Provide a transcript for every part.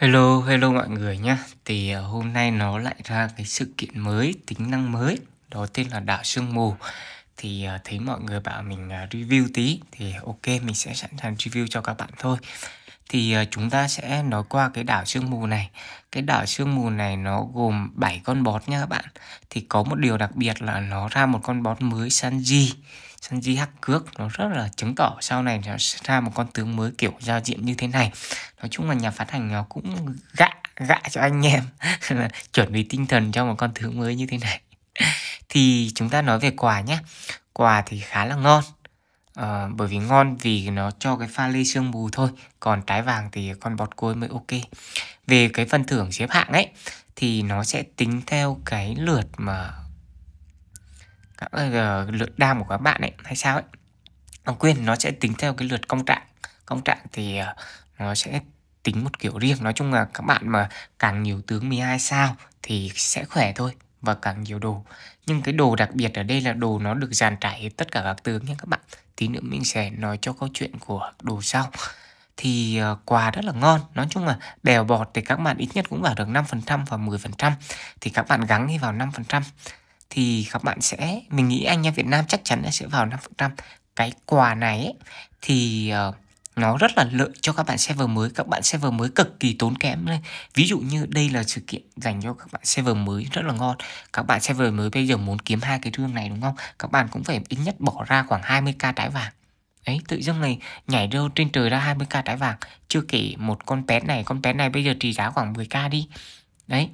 Hello, hello mọi người nhé Thì ờ, hôm nay nó lại ra cái sự kiện mới, tính năng mới Đó tên là đảo sương mù Thì ờ, thấy mọi người bảo mình ờ, review tí Thì ok, mình sẽ sẵn sàng review cho các bạn thôi Thì chúng ta sẽ nói qua cái đảo sương mù này Cái đảo sương mù này nó gồm 7 con bot nha các bạn Thì có một điều đặc biệt là nó ra một con bot mới Sanji sân di hắc cước nó rất là chứng tỏ sau này nó sẽ ra một con tướng mới kiểu giao diện như thế này nói chung là nhà phát hành nó cũng gạ gạ cho anh em chuẩn bị tinh thần cho một con tướng mới như thế này thì chúng ta nói về quà nhé quà thì khá là ngon à, bởi vì ngon vì nó cho cái pha lê xương bù thôi còn trái vàng thì con bọt cối mới ok về cái phần thưởng xếp hạng ấy thì nó sẽ tính theo cái lượt mà các ờ, lượt đam của các bạn ấy hay sao ấy nó quyền nó sẽ tính theo cái lượt công trạng công trạng thì ờ, nó sẽ tính một kiểu riêng nói chung là các bạn mà càng nhiều tướng 12 sao thì sẽ khỏe thôi và càng nhiều đồ nhưng cái đồ đặc biệt ở đây là đồ nó được dàn trải tất cả các tướng nhé các bạn tí nữa mình sẽ nói cho câu chuyện của đồ sau thì ờ, quà rất là ngon nói chung là bèo bọt thì các bạn ít nhất cũng vào được 5% và 10% thì các bạn gắng đi vào 5% thì các bạn sẽ mình nghĩ anh em Việt Nam chắc chắn sẽ vào 5% cái quà này ấy, thì uh, nó rất là lợi cho các bạn server mới các bạn server mới cực kỳ tốn kém lên ví dụ như đây là sự kiện dành cho các bạn server mới rất là ngon các bạn server mới bây giờ muốn kiếm hai cái thương này đúng không các bạn cũng phải ít nhất bỏ ra khoảng 20k trái vàng ấy tự dưng này nhảy đâu trên trời ra 20k trái vàng Chưa kể một con pet này Con pet này bây giờ trị giá khoảng 10k đi Đấy,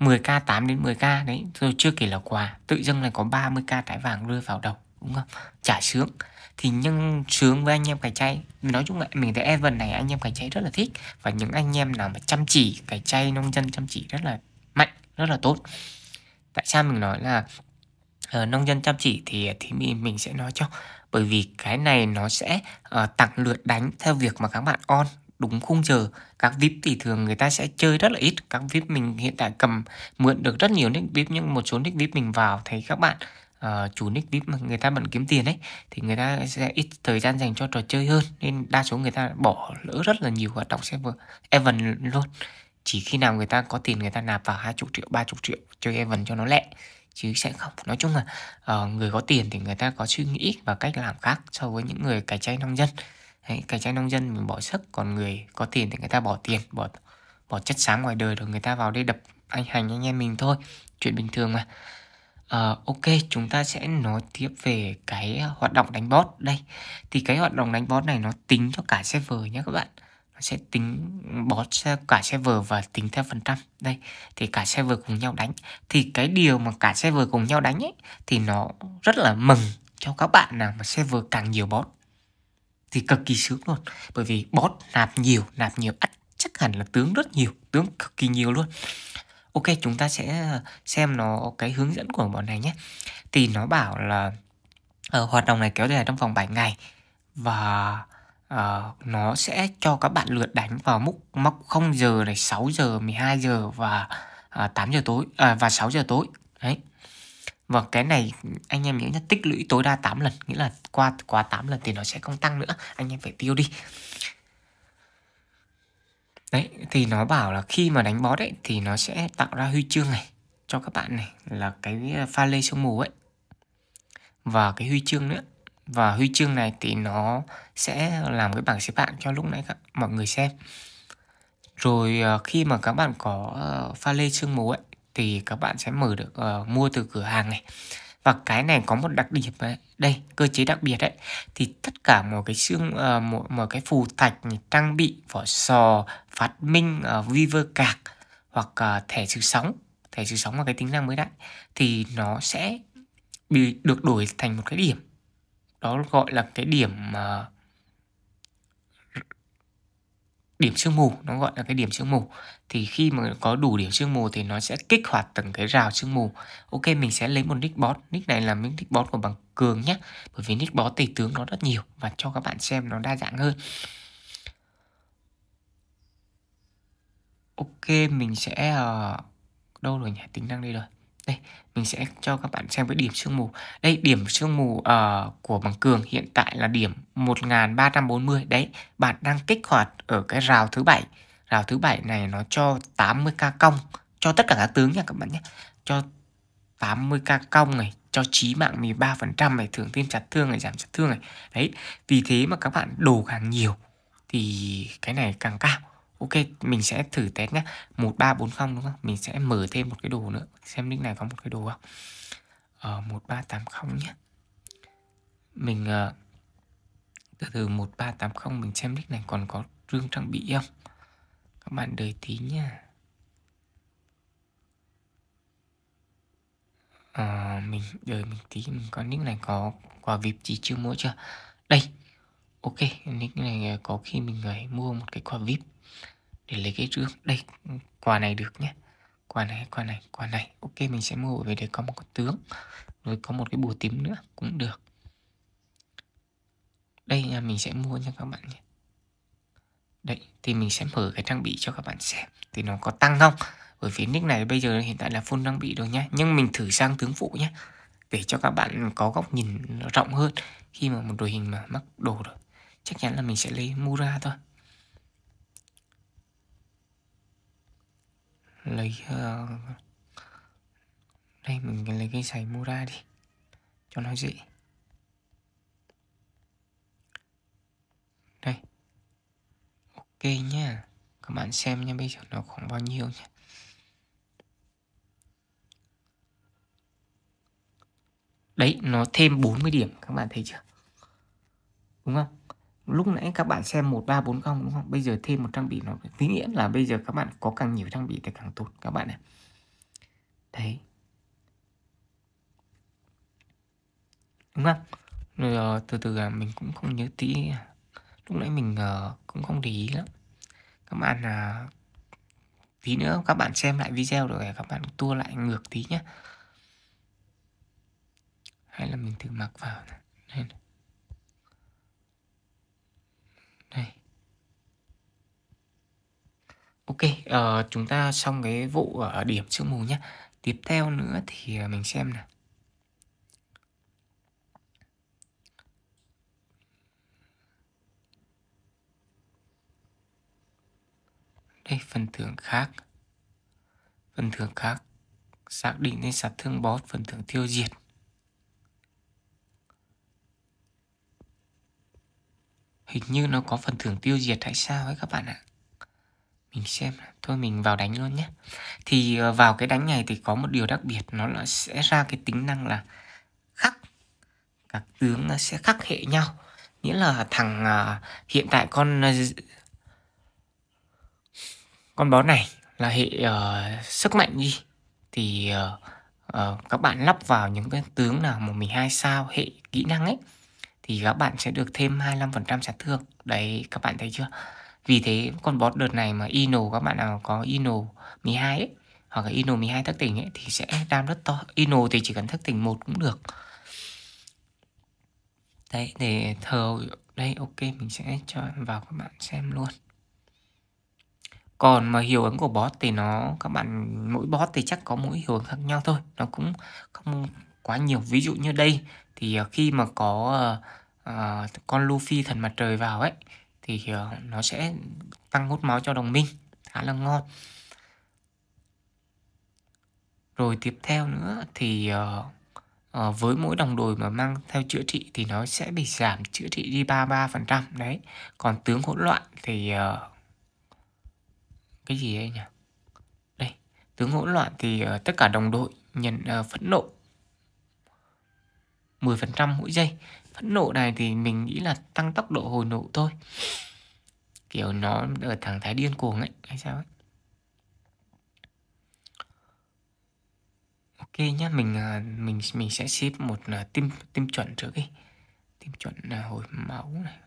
10k 8 đến 10k đấy rồi chưa kể là quà tự dưng này có 30k trái vàng rơi vào đầu đúng không chả sướng thì nhưng sướng với anh em cày chay nói chung là mình thấy Evan này anh em cày chay rất là thích và những anh em nào mà chăm chỉ cày chay nông dân chăm chỉ rất là mạnh rất là tốt tại sao mình nói là uh, nông dân chăm chỉ thì thì mình mình sẽ nói cho bởi vì cái này nó sẽ uh, tặng lượt đánh theo việc mà các bạn on đúng khung giờ các vip thì thường người ta sẽ chơi rất là ít các vip mình hiện tại cầm mượn được rất nhiều nick vip nhưng một số nick vip mình vào thấy các bạn uh, chủ nick vip mà người ta bận kiếm tiền ấy thì người ta sẽ ít thời gian dành cho trò chơi hơn nên đa số người ta bỏ lỡ rất là nhiều hoạt động server event luôn chỉ khi nào người ta có tiền người ta nạp vào hai chục triệu ba chục triệu chơi event cho nó lẹ chứ sẽ không nói chung là uh, người có tiền thì người ta có suy nghĩ và cách làm khác so với những người cải chay nông dân Đấy, cái tranh nông dân mình bỏ sức còn người có tiền thì người ta bỏ tiền bỏ bỏ chất xám ngoài đời rồi người ta vào đây đập anh hành anh em mình thôi chuyện bình thường mà Uh, ok, chúng ta sẽ nói tiếp về cái hoạt động đánh bót đây. Thì cái hoạt động đánh bót này nó tính cho cả server nhé các bạn. Nó sẽ tính bot cả server và tính theo phần trăm. Đây, thì cả server cùng nhau đánh. Thì cái điều mà cả server cùng nhau đánh ấy thì nó rất là mừng cho các bạn nào mà server càng nhiều bót thì cực kỳ sướng luôn bởi vì bot nạp nhiều nạp nhiều ắt chắc hẳn là tướng rất nhiều tướng cực kỳ nhiều luôn ok chúng ta sẽ ờ, xem nó cái hướng dẫn của bọn này nhé thì nó bảo là ở ờ, hoạt động này kéo dài trong vòng 7 ngày và uh, nó sẽ cho các bạn lượt đánh vào mức móc 0 giờ này 6 giờ 12 giờ và uh, 8 giờ tối uh, và 6 giờ tối đấy và vâng, cái này anh em nhớ nhá tích lũy tối đa 8 lần nghĩa là qua qua 8 lần thì nó sẽ không tăng nữa anh em phải tiêu đi đấy thì nó bảo là khi mà đánh bó đấy thì nó sẽ tạo ra huy chương này cho các bạn này là cái ờ, pha lê sương mù ấy và cái huy chương nữa và huy chương này thì nó sẽ làm cái bảng xếp hạng cho lúc nãy các mọi người xem rồi ờ, khi mà các bạn có ờ, pha lê sương mù ấy thì các bạn sẽ mở được uh, mua từ cửa hàng này và cái này có một đặc điểm ấy. đây cơ chế đặc biệt đấy thì tất cả một cái xương uh, một, một cái phù thạch trang bị vỏ sò phát minh uh, ờ, viver cạc hoặc uh, thẻ trừ sóng thẻ trừ sóng là cái tính năng mới đấy thì nó sẽ bị được đổi thành một cái điểm đó gọi là cái điểm uh, điểm sương mù nó gọi là cái điểm sương mù thì khi mà có đủ điểm sương mù thì nó sẽ kích hoạt từng cái rào sương mù ok mình sẽ lấy một nick bot nick này là miếng nick bot của bằng cường nhé bởi vì nick bot tùy tướng nó rất nhiều và cho các bạn xem nó đa dạng hơn ok mình sẽ ờ, đâu rồi nhỉ tính năng đây rồi đây, mình sẽ cho các bạn xem với điểm sương mù. Đây, điểm sương mù uh, của bằng cường hiện tại là điểm 1340. Đấy, bạn đang kích hoạt ở cái rào thứ bảy. Rào thứ bảy này nó cho 80k công, cho tất cả các tướng nha các bạn nhé. Cho 80k công này, cho chí mạng 13% này, thưởng thêm chặt thương này, giảm chặt thương này. Đấy, vì thế mà các bạn đổ càng nhiều thì cái này càng cao Ok, mình sẽ thử test nhá 1340 đúng không? Mình sẽ mở thêm một cái đồ nữa Xem nick này có một cái đồ không Ờ, 1380 nhé Mình uh, Từ từ 1380 Mình xem nick này còn có rương trang bị không Các bạn đợi tí nha à, ờ, mình đợi mình tí mình có nick này có quà vip gì chưa mua chưa đây ok nick này có khi mình gửi mua một cái quà vip để lấy cái rương đây quà này được nhé quà này quà này quà này ok mình sẽ mua về để có một con tướng rồi có một cái bùa tím nữa cũng được đây nhà mình sẽ mua cho các bạn nhé đấy thì mình sẽ mở cái trang bị cho các bạn xem thì nó có tăng không bởi vì nick này bây giờ hiện tại là full trang bị rồi nhá nhưng mình thử sang tướng phụ nhé để cho các bạn có góc nhìn rộng hơn khi mà một đội hình mà mắc đồ rồi chắc chắn là mình sẽ lấy Mura thôi lấy uh, đây mình lấy cái giày mua ra đi cho nó dễ đây ok nhá các bạn xem nha bây giờ nó khoảng bao nhiêu nhá đấy nó thêm 40 điểm các bạn thấy chưa đúng không lúc nãy các bạn xem 1340 đúng không bây giờ thêm một trang bị nó tí nghĩa là bây giờ các bạn có càng nhiều trang bị thì càng tốt các bạn ạ đấy đúng không rồi ờ, từ từ à, mình cũng không nhớ tí lúc nãy mình ờ, cũng không để ý lắm các bạn à tí nữa các bạn xem lại video rồi các bạn tua lại ngược tí nhá. hay là mình thử mặc vào này. Đây này. Ok, uh, chúng ta xong cái vụ ở điểm sương mù nhé. Tiếp theo nữa thì ờ, mình xem nào. Đây, phần thưởng khác. Phần thưởng khác. Xác định nên sát thương boss, phần thưởng tiêu diệt. Hình như nó có phần thưởng tiêu diệt hay sao ấy các bạn ạ mình xem thôi mình vào đánh luôn nhé thì ờ, vào cái đánh này thì có một điều đặc biệt nó là sẽ ra cái tính năng là khắc các tướng nó sẽ khắc hệ nhau nghĩa là thằng uh, hiện tại con ờ, con bó này là hệ uh, sức mạnh đi thì uh, uh, các bạn lắp vào những cái tướng nào một mình hai sao hệ kỹ năng ấy thì các bạn sẽ được thêm 25% sát thương đấy các bạn thấy chưa vì thế con bot đợt này mà Ino các bạn nào có Ino 12 ấy, hoặc là Ino 12 thức tỉnh ấy, thì sẽ đam rất to. Ino thì chỉ cần thức tỉnh một cũng được. Đấy, để thờ đây ok mình sẽ cho vào các bạn xem luôn. Còn mà hiệu ứng của bot thì nó các bạn mỗi bot thì chắc có mỗi hiệu ứng khác nhau thôi, nó cũng không quá nhiều. Ví dụ như đây thì khi mà có uh, con Luffy thần mặt trời vào ấy thì ờ, nó sẽ tăng hút máu cho đồng minh khá là ngon rồi tiếp theo nữa thì ờ, ờ, với mỗi đồng đội mà mang theo chữa trị thì nó sẽ bị giảm chữa trị đi 33% đấy. Còn tướng hỗn loạn thì cái gì đây nhỉ? Đây, tướng hỗn loạn thì tất cả đồng đội nhận uh, phẫn nộ 10% mỗi giây phẫn nộ này thì mình nghĩ là tăng tốc độ hồi nộ thôi kiểu nó ở trạng thái điên cuồng ấy hay sao ấy ok nhá mình à, mình mình sẽ ship một à, tim tim chuẩn trước đi tim chuẩn à, hồi máu này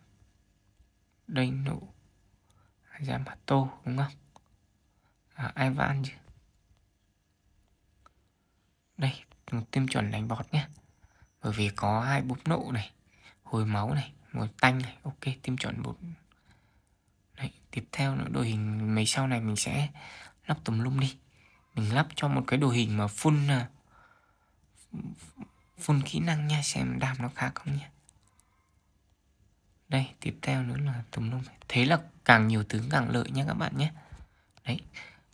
đây nụ ra mặt tô đúng không à, Ivan chứ đây một tim chuẩn đánh bọt nhé bởi vì có hai búp nộ này hồi máu này màu tanh này ok tiêm chọn bột Đấy, tiếp theo nữa đội hình mấy sau này mình sẽ lắp tùm lum đi mình lắp cho một cái đồ hình mà full à, full kỹ năng nha xem đam nó khác không nha đây tiếp theo nữa là tùm lum thế là càng nhiều tướng càng lợi nhé các bạn nhé đấy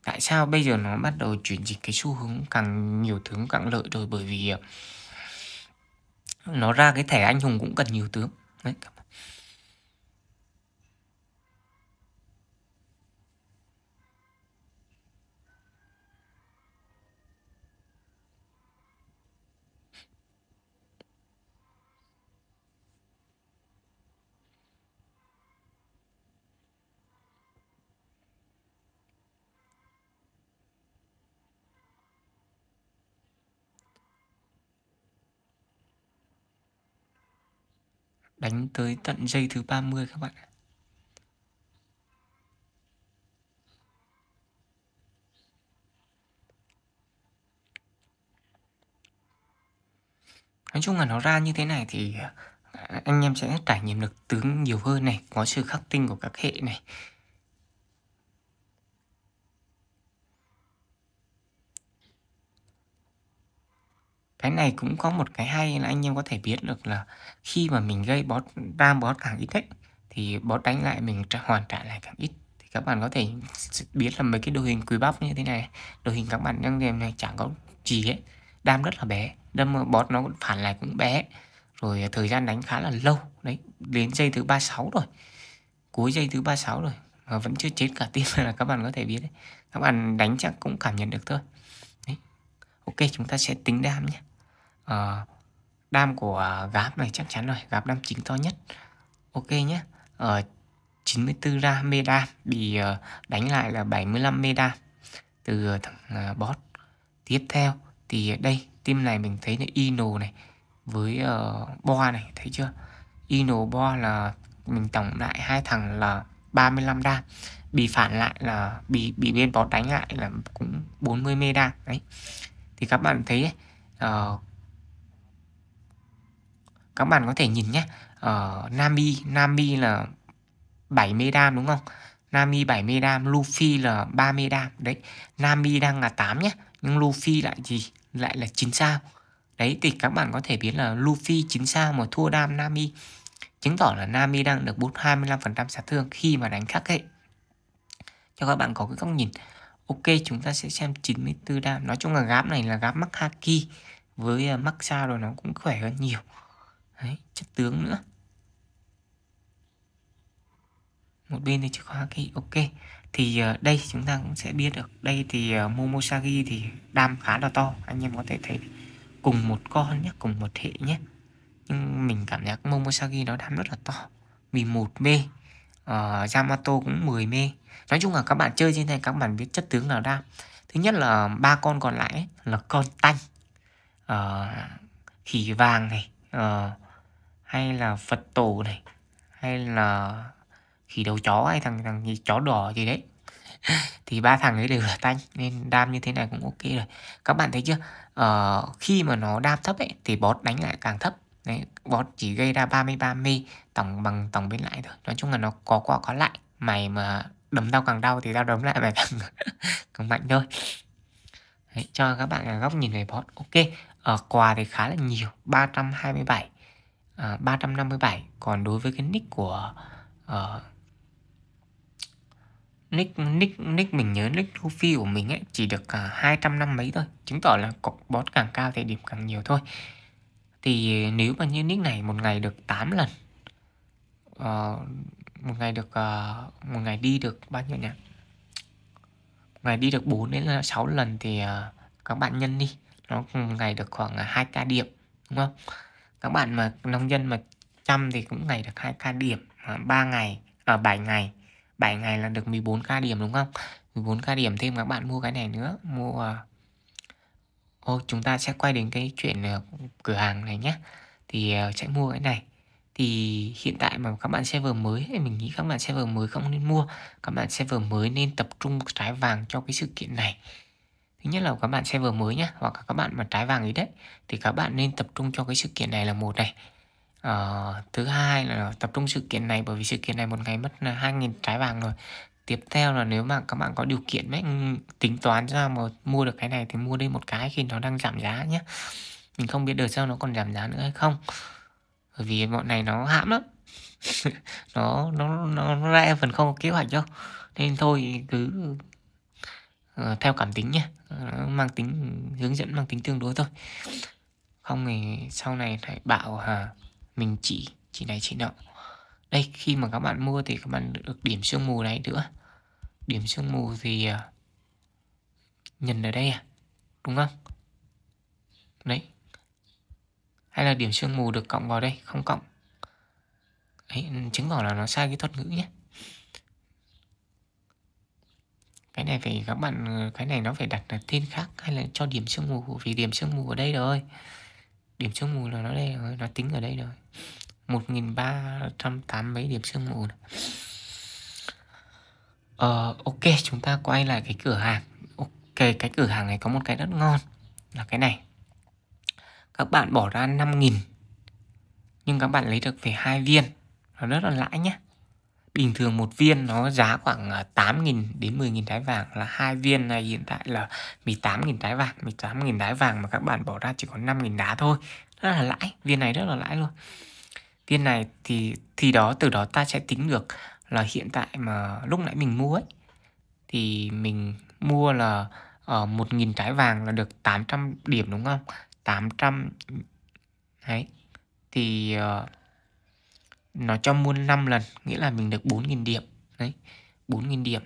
tại sao bây giờ nó bắt đầu chuyển dịch cái xu hướng càng nhiều tướng càng lợi rồi bởi vì à, nó ra cái thẻ anh hùng cũng cần nhiều tướng Đấy, đánh tới tận giây thứ 30 các bạn ạ. Nói chung là nó ra như thế này thì à, anh em sẽ trải nghiệm được tướng nhiều hơn này, có sự khắc tinh của các hệ này. cái này cũng có một cái hay là anh em có thể biết được là khi mà mình gây bot ra bot càng ít ấy, thì bot đánh lại mình trả, hoàn trả lại càng ít thì các bạn có thể biết là mấy cái đồ hình quý bắp như thế này đồ hình các bạn đang làm này chẳng có gì hết đam rất là bé đâm bot nó phản lại cũng bé rồi à, thời gian đánh khá là lâu đấy đến giây thứ 36 rồi cuối giây thứ 36 rồi mà vẫn chưa chết cả tim là các bạn có thể biết đấy các bạn đánh chắc cũng cảm nhận được thôi đấy. ok chúng ta sẽ tính đam nhé à, đam của gáp này chắc chắn rồi gáp đam chính to nhất ok nhé ở ờ, 94 ra mê đam bị ờ, đánh lại là 75 mê đam từ thằng bot tiếp theo thì đây team này mình thấy là ino này với uh, bo này thấy chưa ino bo là mình tổng lại hai thằng là 35 đam bị phản lại là bị bị bên bot đánh lại là cũng 40 mê đam đấy thì các bạn thấy uh, các bạn có thể nhìn nhé ở ờ, uh, Nami Nami là 7 medam đúng không Nami 7 medam Luffy là 3 medam đấy Nami đang là 8 nhé nhưng Luffy lại gì lại là 9 sao đấy thì các bạn có thể biết là Luffy 9 sao mà thua đam Nami chứng tỏ là Nami đang được 25% sát thương khi mà đánh khắc ấy cho các bạn có cái góc nhìn Ok chúng ta sẽ xem 94 đam Nói chung là gáp này là gáp mắc haki Với ờ, mắc sao rồi nó cũng khỏe hơn nhiều Đấy, chất tướng nữa một bên thì chìa khóa key ok thì ờ, đây chúng ta cũng sẽ biết được đây thì ờ, Momosagi thì đam khá là to anh em có thể thấy cùng một con nhé cùng một hệ nhé nhưng mình cảm giác Momosagi nó đam rất là to 11 mê uh, Yamato cũng 10 mê nói chung là các bạn chơi trên này các bạn biết chất tướng nào đam thứ nhất là ba con còn lại ấy, là con tanh uh, khỉ vàng này uh, hay là phật tổ này hay là khỉ đầu chó hay thằng thằng gì chó đỏ gì đấy thì ba thằng ấy đều là tanh nên đam như thế này cũng ok rồi các bạn thấy chưa ờ, khi mà nó đam thấp ấy thì bót đánh lại càng thấp đấy bot chỉ gây ra 33 mi tổng bằng tổng bên lại thôi nói chung là nó có qua có lại mày mà đấm tao càng đau thì tao đấm lại mày càng, càng mạnh thôi đấy, cho các bạn góc nhìn về bót ok ở ờ, quà thì khá là nhiều 327 uh, à, 357 còn đối với cái nick của uh, nick nick nick mình nhớ nick Luffy của mình ấy chỉ được uh, à, 200 năm mấy thôi chứng tỏ là cọc bot càng cao thì điểm càng nhiều thôi thì nếu mà như nick này một ngày được 8 lần uh, một ngày được uh, một ngày đi được bao nhiêu nhỉ một ngày đi được 4 đến 6 lần thì uh, các bạn nhân đi nó một ngày được khoảng 2k à, điểm đúng không các bạn mà nông dân mà chăm thì cũng ngày được 2k điểm à, 3 ngày ở à, 7 ngày 7 ngày là được 14k điểm đúng không 14k điểm thêm các bạn mua cái này nữa mua à, ô chúng ta sẽ quay đến cái chuyện à, cửa hàng này nhé thì à, sẽ mua cái này thì hiện tại mà các bạn server mới thì mình nghĩ các bạn server mới không nên mua các bạn server mới nên tập trung trái vàng cho cái sự kiện này thứ nhất là các bạn xem vừa mới nhá hoặc là các bạn mà trái vàng ý đấy thì các bạn nên tập trung cho cái sự kiện này là một này ờ, thứ hai là tập trung sự kiện này bởi vì sự kiện này một ngày mất 2.000 trái vàng rồi tiếp theo là nếu mà các bạn có điều kiện ấy, ừ, tính toán ra mà mua được cái này thì mua đi một cái khi nó đang giảm giá nhé mình không biết được sau nó còn giảm giá nữa hay không bởi vì bọn này nó hãm lắm nó nó nó, nó ra phần không có kế hoạch đâu nên thôi cứ uh, theo cảm tính nhé Ờ, mang tính hướng dẫn mang tính tương đối thôi không thì sau này lại bảo hà mình chỉ chỉ này chỉ nọ đây khi mà các bạn mua thì các bạn được điểm sương mù này nữa điểm sương mù thì ờ, nhìn ở đây à đúng không đấy hay là điểm sương mù được cộng vào đây không cộng đấy, chứng tỏ là nó sai cái thuật ngữ nhé cái này phải các bạn cái này nó phải đặt là tên khác hay là cho điểm sương mù vì điểm sương mù ở đây rồi điểm sương mù là nó đây rồi nó tính ở đây rồi một nghìn ba trăm tám mấy điểm sương mù này. Ờ, ok chúng ta quay lại cái cửa hàng ok cái cửa hàng này có một cái rất ngon là cái này các bạn bỏ ra 5.000 nhưng các bạn lấy được về hai viên nó rất là lãi nhé Bình thường một viên nó giá khoảng 8.000 à, đến 10.000 trái vàng là hai viên này hiện tại là 18.000 trái vàng, 18.000 trái vàng mà các bạn bỏ ra chỉ có 5.000 đá thôi. Rất là lãi, viên này rất là lãi luôn. Viên này thì thì đó từ đó ta sẽ tính được là hiện tại mà lúc nãy mình mua ấy thì mình mua là ở uh, 1.000 trái vàng là được 800 điểm đúng không? 800 đấy thì uh, nó cho muôn 5 lần nghĩa là mình được 4.000 điểm đấy 4.000 điểm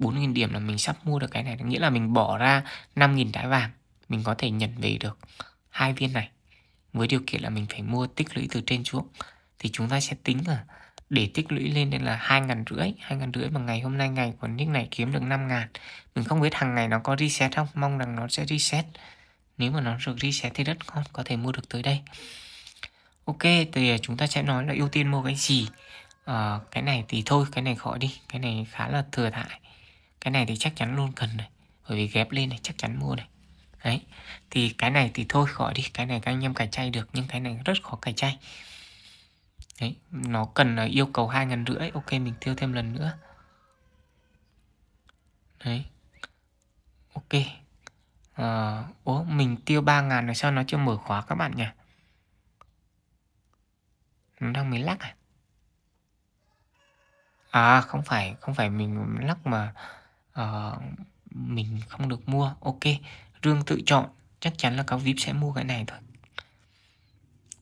4.000 điểm là mình sắp mua được cái này nghĩa là mình bỏ ra 5.000 đá vàng mình có thể nhận về được hai viên này với điều kiện là mình phải mua tích lũy từ trên xuống thì chúng ta sẽ tính là để tích lũy lên đến là hai ngàn rưỡi hai ngàn rưỡi mà ngày hôm nay ngày của nick này kiếm được 5 ngàn mình không biết hàng ngày nó có reset không mong rằng nó sẽ reset nếu mà nó được reset thì rất ngon có thể mua được tới đây Ok thì à, chúng ta sẽ nói là ưu tiên mua cái gì à, Cái này thì thôi cái này khỏi đi Cái này khá là thừa thải Cái này thì chắc chắn luôn cần này Bởi vì ghép lên này chắc chắn mua này Đấy Thì cái này thì thôi khỏi đi Cái này các anh em cài chay được Nhưng cái này rất khó cài chay Đấy Nó cần là yêu cầu hai ngàn rưỡi Ok mình tiêu thêm lần nữa Đấy Ok à, Ủa mình tiêu 3 ngàn rồi sao nó chưa mở khóa các bạn nhỉ nó đang bị lắc à à không phải không phải mình lắc mà uh, mình không được mua ok rương tự chọn chắc chắn là các vip sẽ mua cái này thôi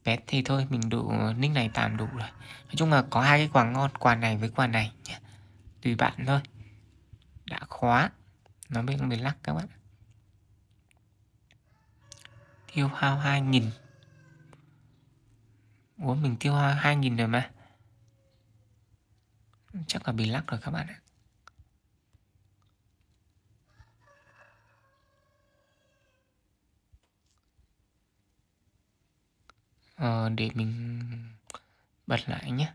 pet thì thôi mình đủ nick này tạm đủ rồi nói chung là có hai cái quà ngon quà này với quà này nhé tùy bạn thôi đã khóa nó mới bị lắc các bạn tiêu hao 2000 Ủa mình tiêu 2.000 rồi mà Chắc là bị lắc rồi các bạn ạ ờ, Để mình bật lại nhé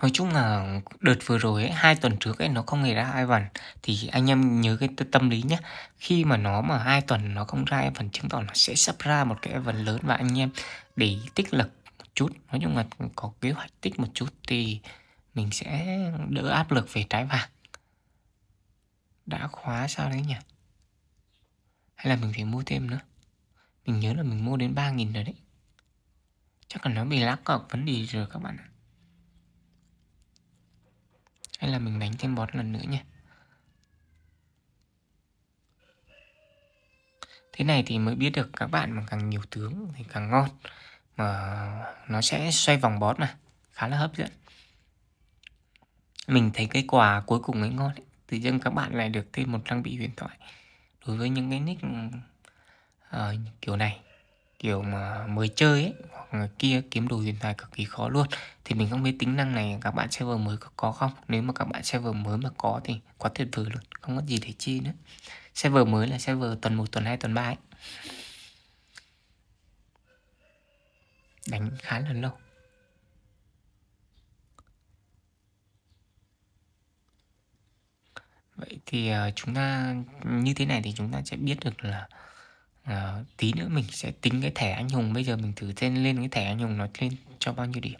nói chung là đợt vừa rồi ấy, hai tuần trước ấy nó không hề ra hai vần thì anh em nhớ cái tâm lý nhé khi mà nó mà hai tuần nó không ra vần chứng tỏ nó sẽ sắp ra một cái vần lớn và anh em để tích lực chút nói chung là có kế hoạch tích một chút thì mình sẽ đỡ áp lực về trái vàng đã khóa sao đấy nhỉ hay là mình phải mua thêm nữa mình nhớ là mình mua đến 3.000 rồi đấy chắc là nó bị lắc cọc vấn đề rồi các bạn ạ hay là mình đánh thêm bot lần nữa nhé Thế này thì mới biết được các bạn mà càng nhiều tướng thì càng ngon Mà nó sẽ xoay vòng bot mà Khá là hấp dẫn Mình thấy cái quà cuối cùng ấy ngon ấy. Tự nhiên các bạn lại được thêm một trang bị huyền thoại Đối với những cái nick uh, kiểu này kiểu mà mới chơi ấy hoặc là kia kiếm đồ huyền thoại cực kỳ khó luôn thì mình không biết tính năng này các bạn server mới có không nếu mà các bạn server mới mà có thì quá tuyệt vời luôn không có gì để chi nữa server mới là server tuần 1, tuần 2, tuần 3 ấy đánh khá là lâu vậy thì ờ, chúng ta như thế này thì chúng ta sẽ biết được là à, tí nữa mình sẽ tính cái thẻ anh hùng bây giờ mình thử thêm lên cái thẻ anh hùng nó lên cho bao nhiêu điểm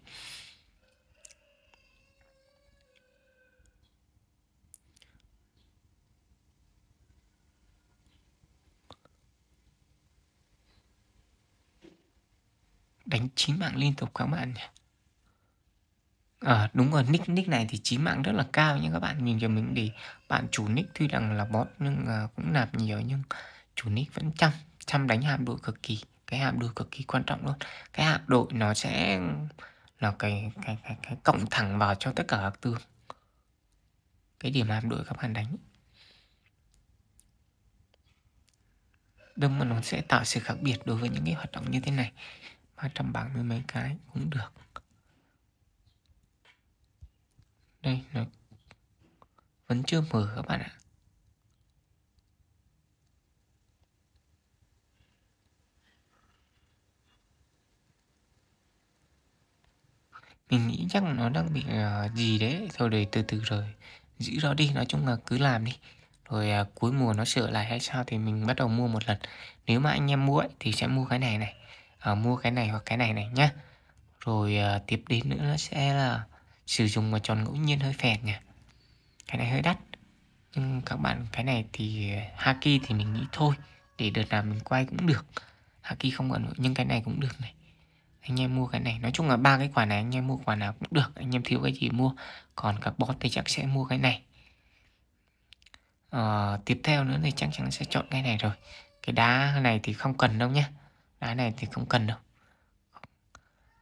đánh 9 mạng liên tục các bạn nhỉ À, đúng rồi, nick nick này thì trí mạng rất là cao nha các bạn. Nhìn cho mình để bạn chủ nick tuy rằng là bot nhưng uh, cũng nạp nhiều nhưng chủ nick vẫn chăm chăm đánh hạm đội cực kỳ cái hạm đội cực kỳ quan trọng luôn cái hạm đội nó sẽ là cái cái cái, cái cộng thẳng vào cho tất cả các tướng cái điểm hạm đội các bạn đánh đâm mà nó sẽ tạo sự khác biệt đối với những cái hoạt động như thế này ba trăm 370 mấy cái cũng được đây nó vẫn chưa mở các bạn ạ mình nghĩ chắc nó đang bị uh, gì đấy thôi để từ từ rồi giữ nó đi nói chung là cứ làm đi rồi à, cuối mùa nó sửa lại hay sao thì mình bắt đầu mua một lần nếu mà anh em mua ấy, thì sẽ mua cái này này à, mua cái này hoặc cái này này nhá rồi à, tiếp đến nữa nó sẽ là sử dụng một tròn ngẫu nhiên hơi phèn nhỉ cái này hơi đắt nhưng các bạn cái này thì haki thì mình nghĩ thôi để đợt nào mình quay cũng được haki không cần nhưng cái này cũng được này anh em mua cái này nói chung là ba cái quả này anh em mua quả nào cũng được anh em thiếu cái gì mua còn các bot thì chắc sẽ mua cái này à, tiếp theo nữa thì chắc chắn sẽ chọn cái này rồi cái đá này thì không cần đâu nhá đá này thì không cần đâu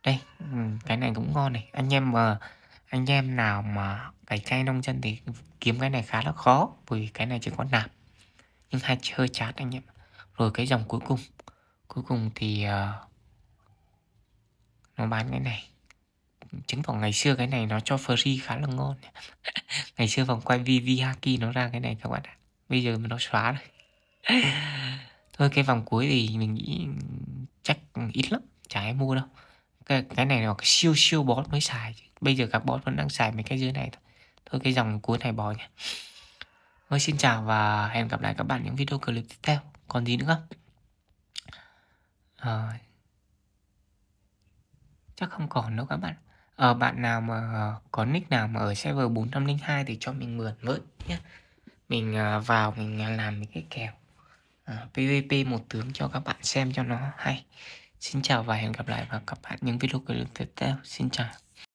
đây ừ, cái này cũng ngon này anh em mà ờ, anh em nào mà cày chay nông dân thì kiếm cái này khá là khó vì cái này chỉ có nạp nhưng hay chơi chát anh em rồi cái dòng cuối cùng cuối cùng thì uh, nó bán cái này chứng tỏ ngày xưa cái này nó cho free khá là ngon ngày xưa vòng quay VV Haki nó ra cái này các bạn ạ bây giờ mà nó xóa rồi thôi cái vòng cuối thì mình nghĩ chắc ít lắm chả ai mua đâu cái, cái này là cái siêu siêu boss mới xài bây giờ các boss vẫn đang xài mấy cái dưới này thôi thôi cái dòng cuối này bỏ nha mới xin chào và hẹn gặp lại các bạn những video clip tiếp theo còn gì nữa không à, chắc không còn đâu các bạn ở ờ, bạn nào mà ờ, có nick nào mà ở server 402 thì cho mình mượn với nhé mình ờ, vào mình làm những cái kèo à, PVP một tướng cho các bạn xem cho nó hay Xin chào và hẹn gặp lại và các bạn những video clip tiếp theo Xin chào